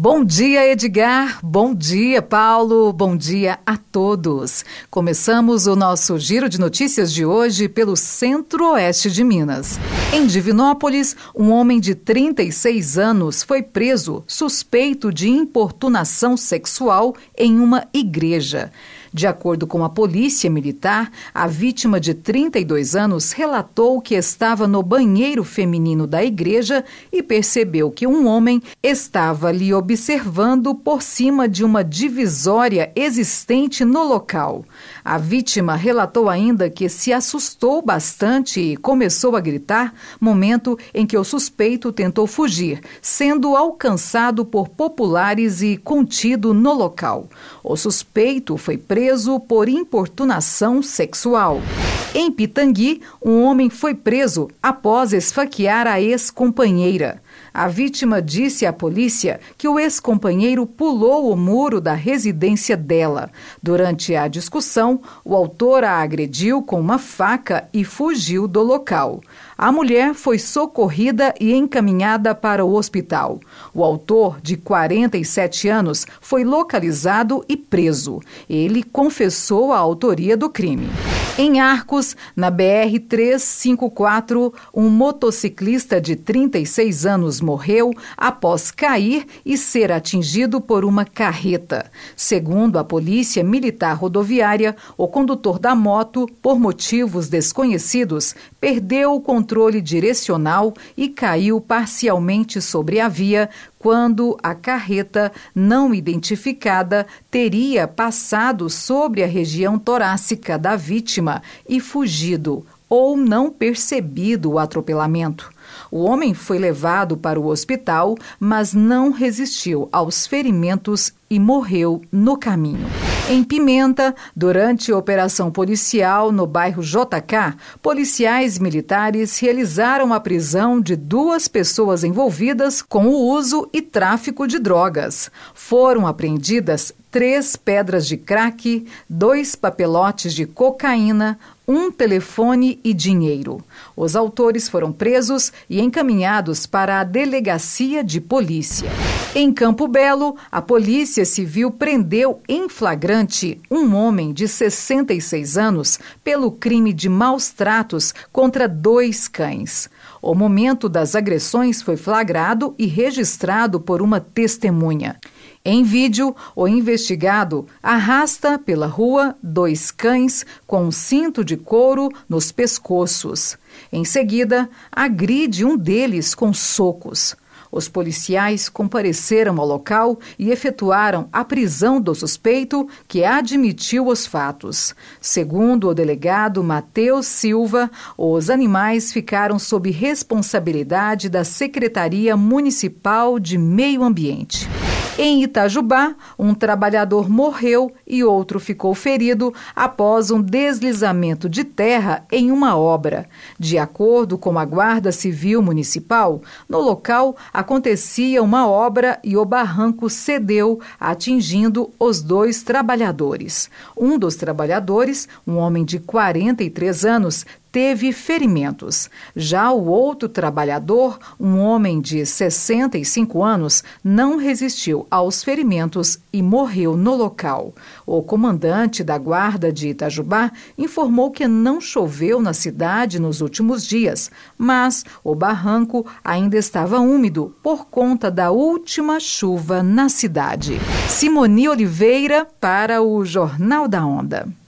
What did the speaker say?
Bom dia, Edgar. Bom dia, Paulo. Bom dia a todos. Começamos o nosso giro de notícias de hoje pelo centro-oeste de Minas. Em Divinópolis, um homem de 36 anos foi preso suspeito de importunação sexual em uma igreja. De acordo com a polícia militar, a vítima de 32 anos relatou que estava no banheiro feminino da igreja e percebeu que um homem estava lhe observando por cima de uma divisória existente no local. A vítima relatou ainda que se assustou bastante e começou a gritar, momento em que o suspeito tentou fugir, sendo alcançado por populares e contido no local. O suspeito foi preso preso por importunação sexual. Em Pitangui, um homem foi preso após esfaquear a ex-companheira. A vítima disse à polícia que o ex-companheiro pulou o muro da residência dela. Durante a discussão, o autor a agrediu com uma faca e fugiu do local. A mulher foi socorrida e encaminhada para o hospital. O autor, de 47 anos, foi localizado e preso. Ele confessou a autoria do crime. Em Arcos, na BR 354, um motociclista de 36 anos morreu após cair e ser atingido por uma carreta. Segundo a Polícia Militar Rodoviária, o condutor da moto, por motivos desconhecidos, perdeu o controle direcional e caiu parcialmente sobre a via quando a carreta não identificada teria passado sobre a região torácica da vítima e fugido ou não percebido o atropelamento. O homem foi levado para o hospital, mas não resistiu aos ferimentos e morreu no caminho. Em Pimenta, durante operação policial no bairro JK, policiais militares realizaram a prisão de duas pessoas envolvidas com o uso e tráfico de drogas. Foram apreendidas três pedras de crack, dois papelotes de cocaína, um telefone e dinheiro. Os autores foram presos e encaminhados para a delegacia de polícia. Em Campo Belo, a Polícia Civil prendeu em flagrante um homem de 66 anos pelo crime de maus tratos contra dois cães. O momento das agressões foi flagrado e registrado por uma testemunha. Em vídeo, o investigado arrasta pela rua dois cães com um cinto de couro nos pescoços. Em seguida, agride um deles com socos. Os policiais compareceram ao local e efetuaram a prisão do suspeito, que admitiu os fatos. Segundo o delegado Matheus Silva, os animais ficaram sob responsabilidade da Secretaria Municipal de Meio Ambiente. Em Itajubá, um trabalhador morreu e outro ficou ferido após um deslizamento de terra em uma obra. De acordo com a Guarda Civil Municipal, no local acontecia uma obra e o barranco cedeu, atingindo os dois trabalhadores. Um dos trabalhadores, um homem de 43 anos, teve ferimentos. Já o outro trabalhador, um homem de 65 anos, não resistiu aos ferimentos e morreu no local. O comandante da guarda de Itajubá informou que não choveu na cidade nos últimos dias, mas o barranco ainda estava úmido por conta da última chuva na cidade. Simoni Oliveira para o Jornal da Onda.